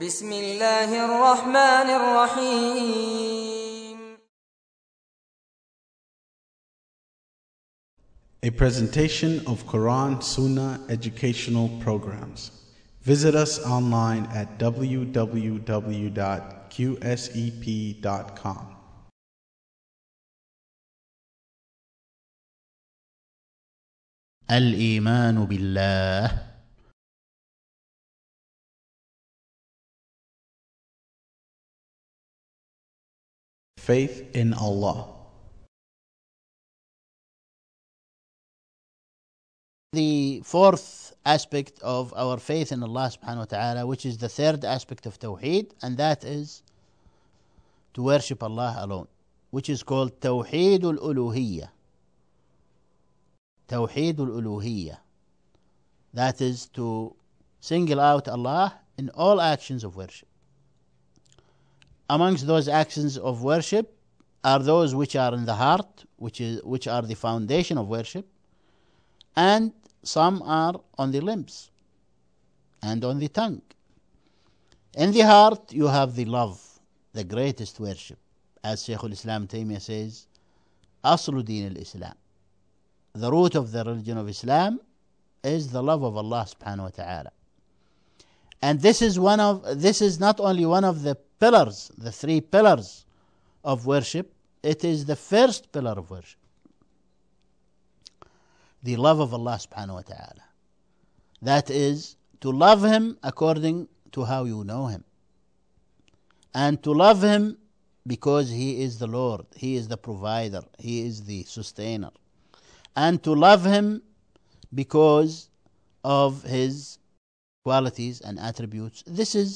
بسم الله الرحمن الرحيم A presentation of Quran Sunnah educational programs. Visit us online at www.qsep.com. الايمان بالله Faith in Allah. The fourth aspect of our faith in Allah subhanahu wa ta'ala, which is the third aspect of Tawheed, and that is to worship Allah alone, which is called Tawheed al Uluhiyya. Tawheed al Uluhiyya. That is to single out Allah in all actions of worship. Amongst those actions of worship are those which are in the heart, which, is, which are the foundation of worship, and some are on the limbs and on the tongue. In the heart, you have the love, the greatest worship. As Shaykh Islam Taymiyyah says, Aslu din al Islam. The root of the religion of Islam is the love of Allah subhanahu wa ta'ala. And this is one of this is not only one of the pillars, the three pillars of worship, it is the first pillar of worship. The love of Allah subhanahu wa ta'ala. That is to love him according to how you know him. And to love him because he is the Lord, he is the provider, he is the sustainer. And to love him because of his qualities and attributes. This is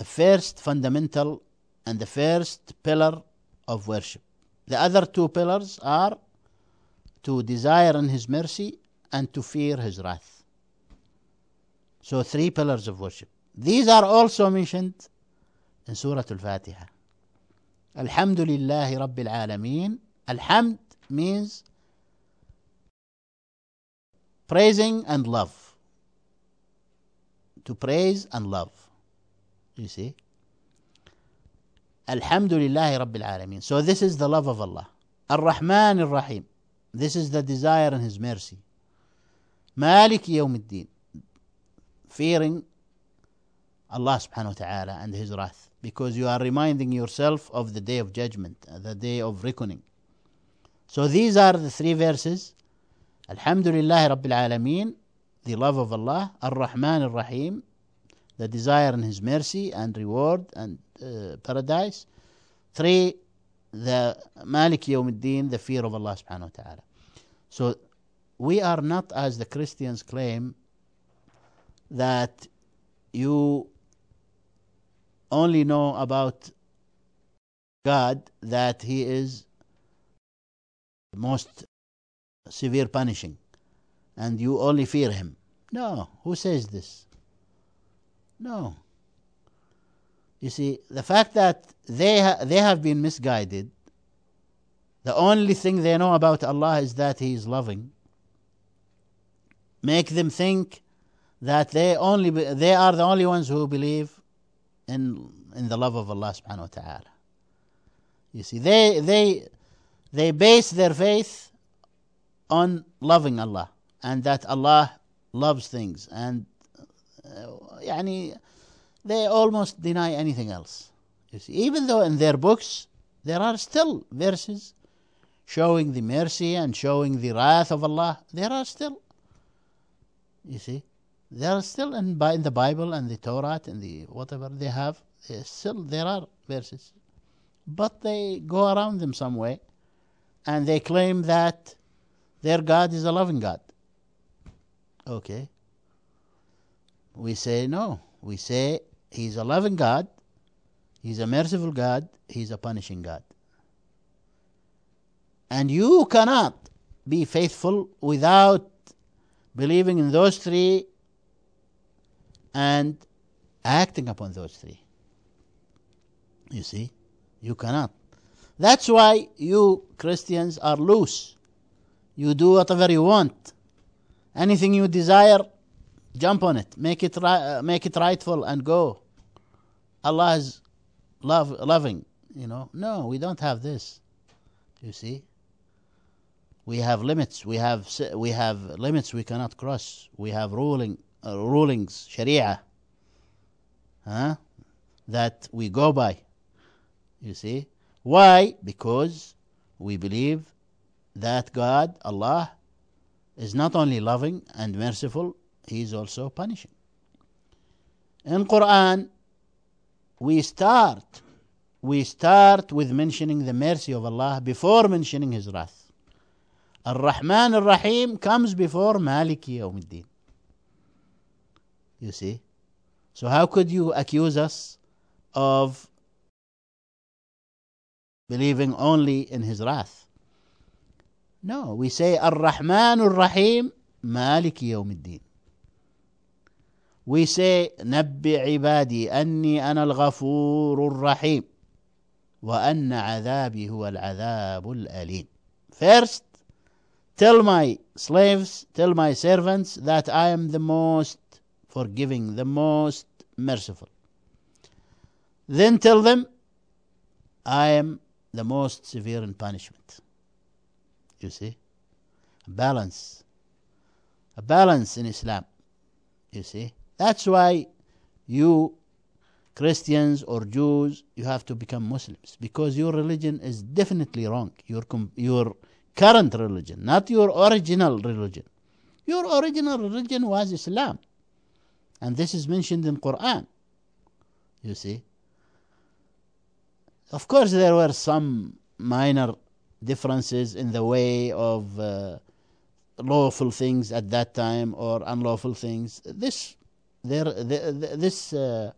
the first fundamental and the first pillar of worship. The other two pillars are to desire in His mercy and to fear His wrath. So, three pillars of worship. These are also mentioned in Surah Al Fatiha. Alhamdulillahi Rabbil Alameen. Alhamd means praising and love to praise and love. You see? Alhamdulillahi Rabbil Alameen. So this is the love of Allah. Ar-Rahman Ar-Rahim. This is the desire and His mercy. Malik Yawmiddin. Fearing Allah subhanahu wa ta'ala and His wrath. Because you are reminding yourself of the day of judgment, uh, the day of reckoning. So these are the three verses. Alhamdulillahi Rabbil Alameen the love of Allah, Ar Rahman Ar Rahim, the desire in His mercy and reward and uh, paradise. Three, the Malik Yawmuddin, the fear of Allah subhanahu wa ta'ala. So we are not as the Christians claim that you only know about God that He is most severe punishing and you only fear Him. No. Who says this? No. You see, the fact that they, ha- they have been misguided, the only thing they know about Allah is that He is loving, make them think that they, only be- they are the only ones who believe in, in the love of Allah subhanahu wa ta'ala. You see, they, they, they base their faith on loving Allah and that Allah loves things and يعني uh, they almost deny anything else. You see, even though in their books there are still verses showing the mercy and showing the wrath of Allah, there are still. You see, there are still in, in the Bible and the Torah and the whatever they have, still there are verses. But they go around them some way and they claim that their God is a loving God. Okay. We say no. We say He's a loving God, He's a merciful God, He's a punishing God. And you cannot be faithful without believing in those three and acting upon those three. You see, you cannot. That's why you Christians are loose. You do whatever you want. Anything you desire, jump on it. Make it, ri- uh, make it rightful and go. Allah is love, loving, you know. No, we don't have this. You see? We have limits. We have, we have limits we cannot cross. We have ruling, uh, rulings, sharia, huh? that we go by. You see? Why? Because we believe that God, Allah, is not only loving and merciful, he is also punishing. In Quran, we start we start with mentioning the mercy of Allah before mentioning His wrath. Ar-Rahman Ar-Rahim comes before Maliki Yawmiddin. You see? So how could you accuse us of believing only in His wrath? No, we say Ar-Rahman Ar-Rahim, Malik Yawmiddin. We say نبئ عبادي أني أنا الغفور الرحيم وأن عذابي هو العذاب الأليم. First, tell my slaves, tell my servants that I am the most forgiving, the most merciful. Then tell them I am the most severe in punishment. you see. A balance. A balance in Islam, you see. That's why you Christians or Jews, you have to become Muslims because your religion is definitely wrong. Your your current religion, not your original religion. Your original religion was Islam, and this is mentioned in Quran. You see. Of course, there were some minor differences in the way of uh, lawful things at that time or unlawful things. This, there, the, this, uh,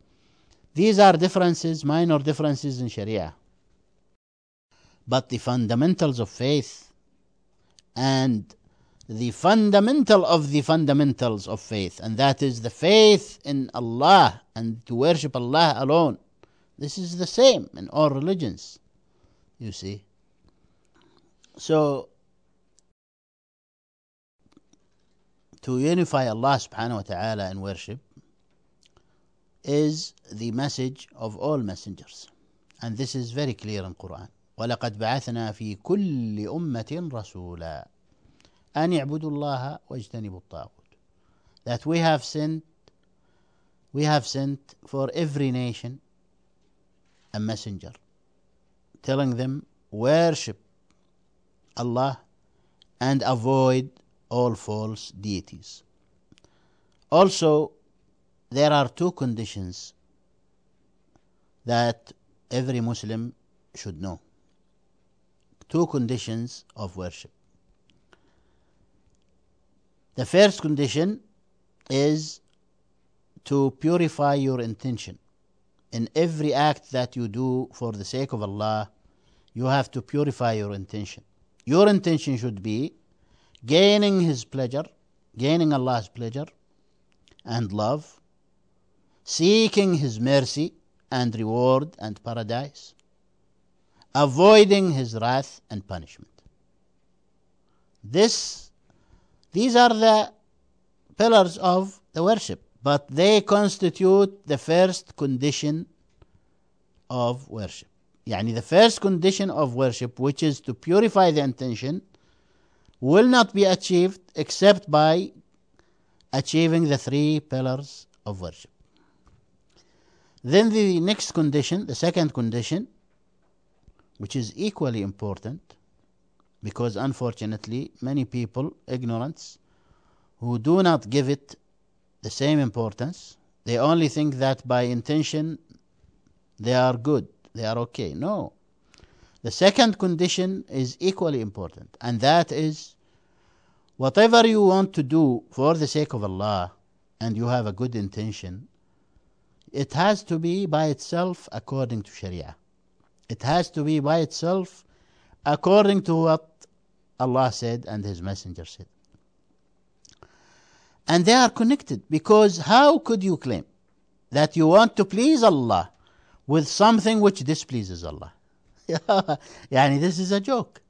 these are differences, minor differences in Sharia. But the fundamentals of faith and the fundamental of the fundamentals of faith, and that is the faith in Allah and to worship Allah alone. This is the same in all religions, you see. So, to unify Allah subhanahu wa ta'ala in worship is the message of all messengers. And this is very clear in Quran. وَلَقَدْ بَعَثْنَا فِي كُلِّ أُمَّةٍ رَسُولًا أَنْ اعْبُدُوا اللَّهَ وَاجْتَنِبُوا الطَّاغُوتَ That we have sent we have sent for every nation a messenger telling them worship Allah and avoid all false deities. Also, there are two conditions that every Muslim should know. Two conditions of worship. The first condition is to purify your intention. In every act that you do for the sake of Allah, you have to purify your intention. Your intention should be gaining His pleasure, gaining Allah's pleasure and love, seeking His mercy and reward and paradise, avoiding His wrath and punishment. This, these are the pillars of the worship, but they constitute the first condition of worship. يعني the first condition of worship which is to purify the intention will not be achieved except by achieving the three pillars of worship. Then the next condition, the second condition, which is equally important because unfortunately many people, ignorance, who do not give it the same importance, they only think that by intention they are good they are okay. No. The second condition is equally important, and that is whatever you want to do for the sake of Allah and you have a good intention, it has to be by itself according to Sharia. It has to be by itself according to what Allah said and His Messenger said. And they are connected because how could you claim that you want to please Allah with something which displeases Allah. yani, this is a joke.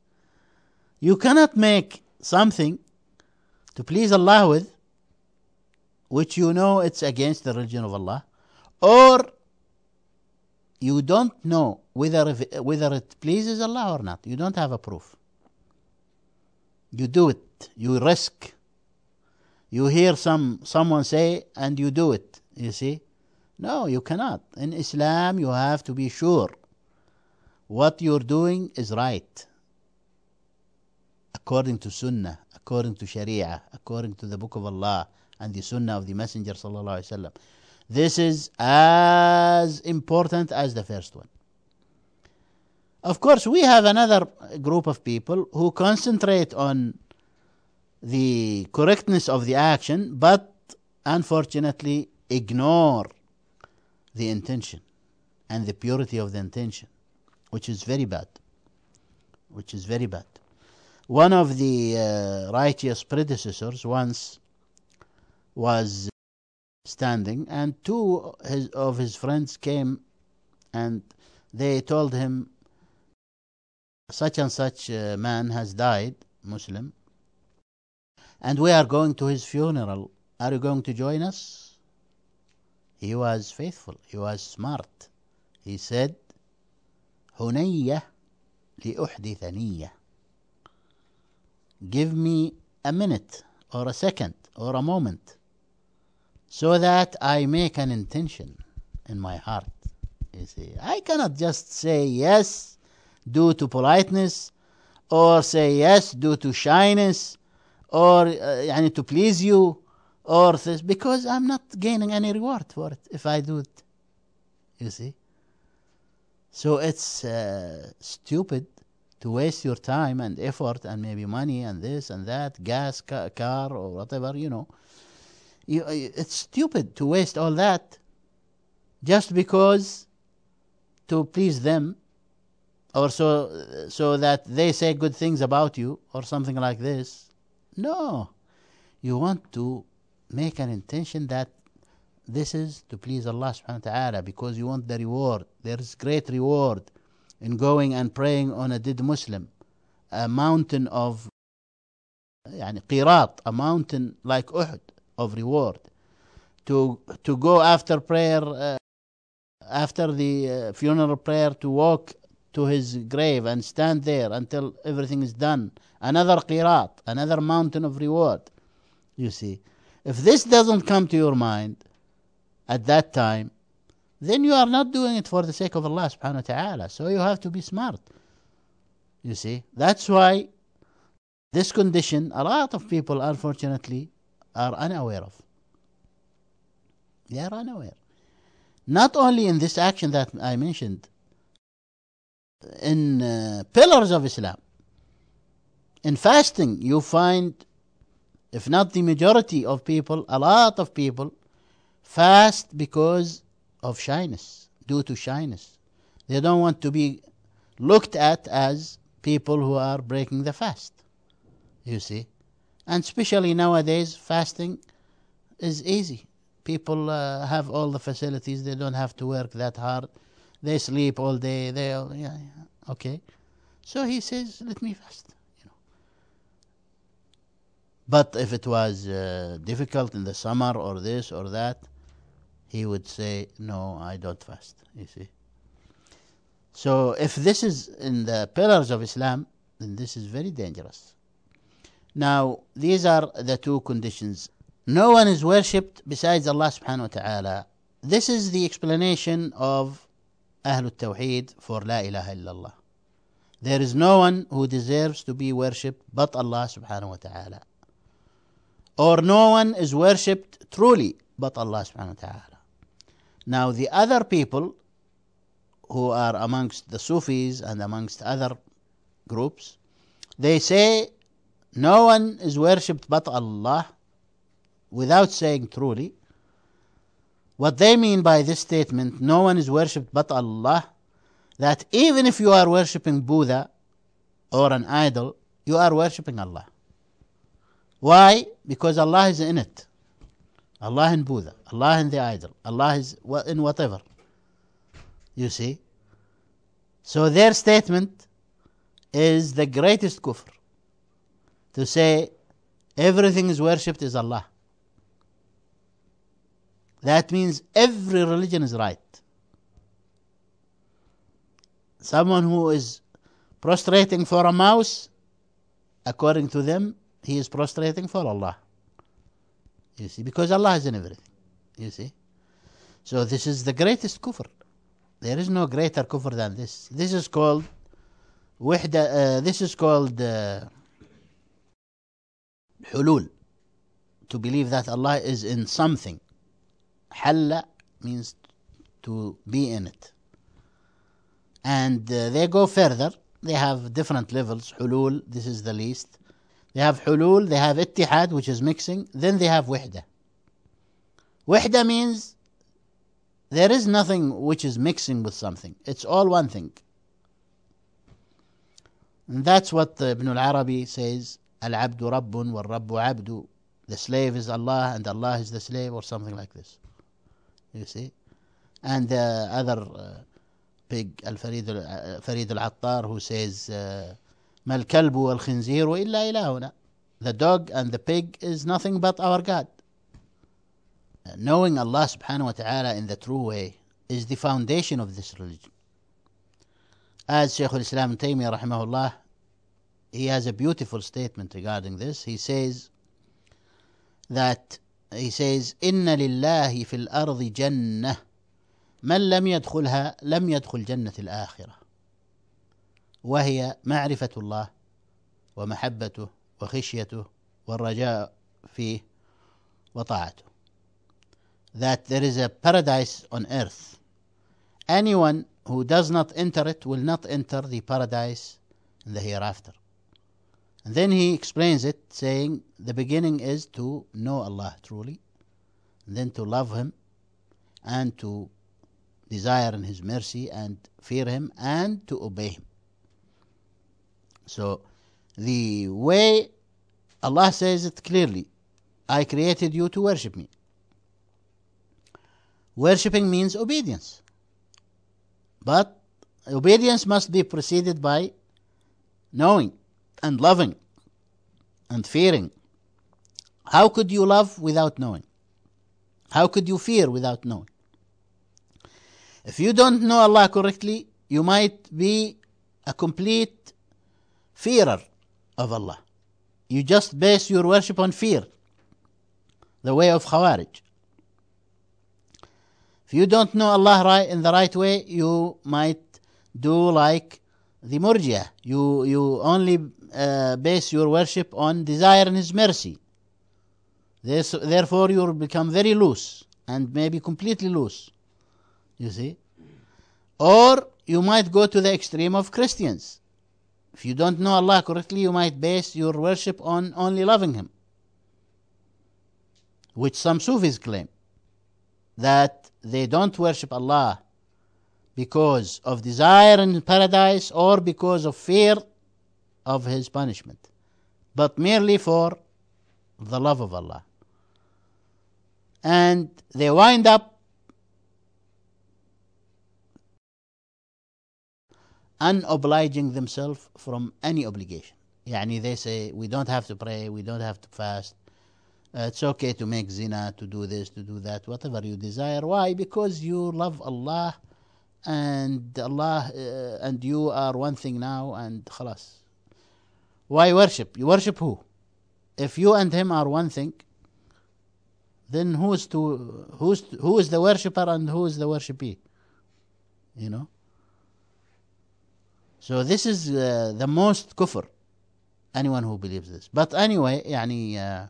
You cannot make something to please Allah with which you know it's against the religion of Allah, or you don't know whether, if, whether it pleases Allah or not. You don't have a proof. You do it, you risk. You hear some someone say, and you do it, you see. No, you cannot. In Islam, you have to be sure what you're doing is right according to Sunnah, according to Sharia, according to the Book of Allah and the Sunnah of the Messenger. This is as important as the first one. Of course, we have another group of people who concentrate on the correctness of the action, but unfortunately ignore the intention and the purity of the intention, which is very bad. Which is very bad. One of the uh, righteous predecessors once was standing, and two his, of his friends came and they told him, Such and such a uh, man has died, Muslim, and we are going to his funeral. Are you going to join us? He was faithful. He was smart. He said, Hunayya liuhditha niyya. Give me a minute or a second or a moment so that I make an intention in my heart. You see, I cannot just say yes due to politeness or say yes due to shyness or uh, to please you or this because I'm not gaining any reward for it if I do it. You see? So it's uh, stupid to waste your time and effort and maybe money and this and that, gas, ca- car, or whatever, you know. You, uh, it's stupid to waste all that just because to please them or so, so that they say good things about you or something like this. No. You want to make an intention that this is to please Allah subhanahu wa ta'ala because you want the reward. There is great reward in going and praying on a dead Muslim, a mountain of يعني قيراط, a mountain like Uhud of reward. To, to go after prayer, uh, after the uh, funeral prayer, to walk to his grave and stand there until everything is done. Another qirat, another mountain of reward. You see. If this doesn't come to your mind at that time, then you are not doing it for the sake of Allah subhanahu wa ta'ala. So you have to be smart. You see, that's why this condition a lot of people unfortunately are unaware of. They are unaware. Not only in this action that I mentioned, in uh, pillars of Islam, in fasting, you find if not the majority of people, a lot of people fast because of shyness, due to shyness. They don't want to be looked at as people who are breaking the fast, you see. And especially nowadays, fasting is easy. People uh, have all the facilities, they don't have to work that hard. They sleep all day, they all, yeah, yeah. okay. So he says, let me fast. But if it was uh, difficult in the summer or this or that, he would say, No, I don't fast, you see. So if this is in the pillars of Islam, then this is very dangerous. Now, these are the two conditions. No one is worshipped besides Allah subhanahu wa ta'ala. This is the explanation of Ahlul Tawheed for La ilaha illallah. There is no one who deserves to be worshipped but Allah subhanahu wa ta'ala or no one is worshipped truly but Allah subhanahu wa ta'ala. Now the other people who are amongst the Sufis and amongst other groups, they say no one is worshipped but Allah without saying truly. What they mean by this statement, no one is worshipped but Allah, that even if you are worshipping Buddha or an idol, you are worshipping Allah. Why? because Allah is in it. Allah in Buddha, Allah in the idol, Allah is in whatever. You see? So their statement is the greatest kufr to say everything is worshipped is Allah. That means every religion is right. Someone who is prostrating for a mouse, according to them, he is prostrating for Allah. You see, because Allah is in everything. You see? So this is the greatest kufr. There is no greater kufr than this. This is called wihda, uh, this is called uh, hulul. To believe that Allah is in something. Halla means to be in it. And uh, they go further. They have different levels. Hulul, this is the least. They have hulul, they have ittihad, which is mixing, then they have wihda. Wihda means there is nothing which is mixing with something, it's all one thing. And that's what Ibn al Arabi says Al Abdu Rabbun wal Rabbu Abdu. The slave is Allah and Allah is the slave, or something like this. You see? And the other uh, pig, Al uh, Farid al Attar, who says. Uh, ما الكلب والخنزير إلا إلهنا The dog and the pig is nothing but our God. Knowing Allah subhanahu wa ta'ala in the true way is the foundation of this religion. As Shaykh al-Islam Taymiyyah rahimahullah, he has a beautiful statement regarding this. He says that he says إن لله في الأرض جنة من لم يدخلها لم يدخل جنة الآخرة وهي معرفة الله ومحبته وخشيته والرجاء فيه وطاعته. That there is a paradise on earth. Anyone who does not enter it will not enter the paradise in the hereafter. And then he explains it, saying, The beginning is to know Allah truly, then to love Him, and to desire in His mercy, and fear Him, and to obey Him. So the way Allah says it clearly I created you to worship me. Worshipping means obedience. But obedience must be preceded by knowing and loving and fearing. How could you love without knowing? How could you fear without knowing? If you don't know Allah correctly, you might be a complete fearer of Allah. You just base your worship on fear, the way of Khawarij. If you don't know Allah right in the right way, you might do like the Murjia. You, you only uh, base your worship on desire and His mercy. This, therefore, you will become very loose and maybe completely loose. You see? Or you might go to the extreme of Christians. If you don't know Allah correctly, you might base your worship on only loving Him, which some Sufis claim that they don't worship Allah because of desire in paradise or because of fear of His punishment, but merely for the love of Allah. And they wind up Unobliging themselves from any obligation. Yani they say, we don't have to pray, we don't have to fast. Uh, it's okay to make zina, to do this, to do that, whatever you desire. Why? Because you love Allah and Allah uh, and you are one thing now and khalas. Why worship? You worship who? If you and him are one thing, then who's to who's to, who is the worshipper and who is the worshipee? You know? So this is uh, the most kufr, anyone who believes this. But anyway, يعني, uh,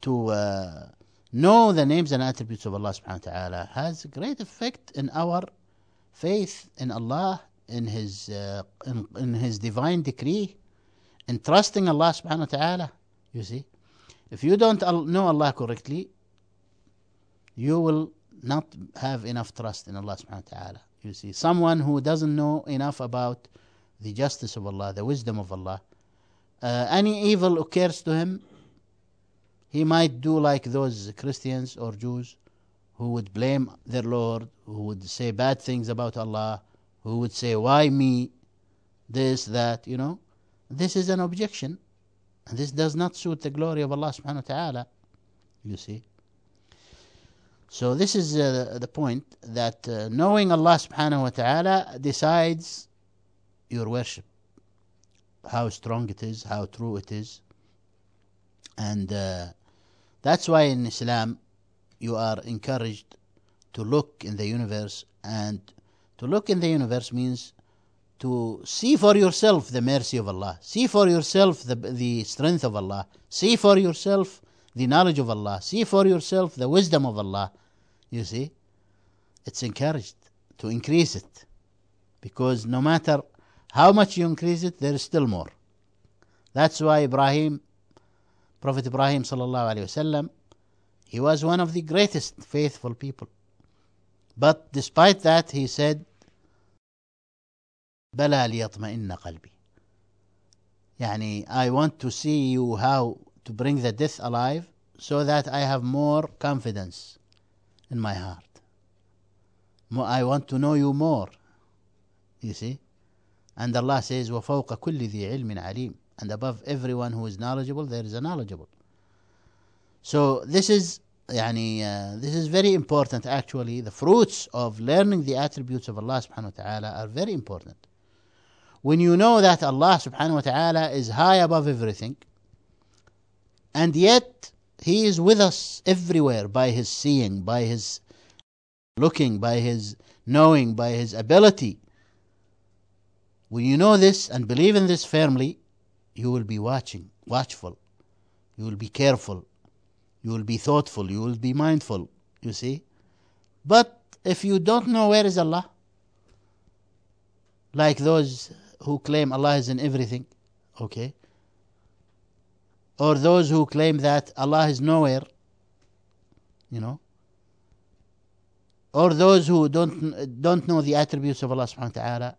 to uh, know the names and attributes of Allah subhanahu wa ta'ala has great effect in our faith in Allah, in His, uh, in, in His divine decree, in trusting Allah subhanahu wa ta'ala, you see. If you don't know Allah correctly, you will not have enough trust in Allah subhanahu wa ta'ala. You see, someone who doesn't know enough about the justice of Allah, the wisdom of Allah, uh, any evil occurs to him, he might do like those Christians or Jews who would blame their Lord, who would say bad things about Allah, who would say, Why me? This, that, you know. This is an objection. And this does not suit the glory of Allah subhanahu wa ta'ala. You see. So this is uh, the point that uh, knowing Allah subhanahu wa ta'ala decides your worship. How strong it is, how true it is. And uh, that's why in Islam you are encouraged to look in the universe and to look in the universe means to see for yourself the mercy of Allah, see for yourself the, the strength of Allah, see for yourself the knowledge of Allah. See for yourself the wisdom of Allah. You see, it's encouraged to increase it because no matter how much you increase it, there is still more. That's why Ibrahim, Prophet Ibrahim sallallahu wasallam, he was one of the greatest faithful people. But despite that, he said, بلى ليطمئن قلبي يعني I want to see you how to bring the death alive so that I have more confidence in my heart. I want to know you more. You see? And Allah says, وَفَوْقَ كُلِّ ذِي عِلْمٍ عَلِيمٍ And above everyone who is knowledgeable, there is a knowledgeable. So this is يعني, uh, this is very important actually. The fruits of learning the attributes of Allah subhanahu wa ta'ala are very important. When you know that Allah subhanahu wa ta'ala is high above everything, and yet He is with us everywhere by His seeing, by His looking, by His knowing, by His ability. When you know this and believe in this firmly, you will be watching, watchful. You will be careful. You will be thoughtful. You will be mindful. You see? But if you don't know where is Allah, like those who claim Allah is in everything, okay? or those who claim that Allah is nowhere, you know, or those who don't don't know the attributes of Allah subhanahu wa ta'ala,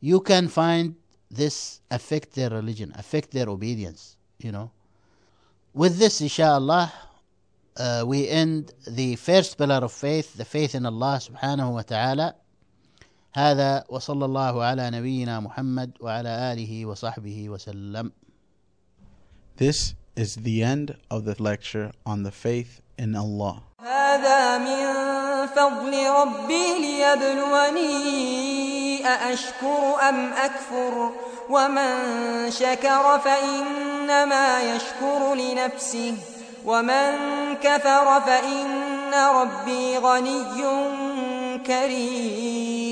you can find this affect their religion, affect their obedience, you know. With this, inshallah, uh, we end the first pillar of faith, the faith in Allah subhanahu wa ta'ala. هذا وصلى الله على نبينا محمد وعلى اله وصحبه وسلم this is the end of the lecture on the faith in Allah. كَرِيمٌ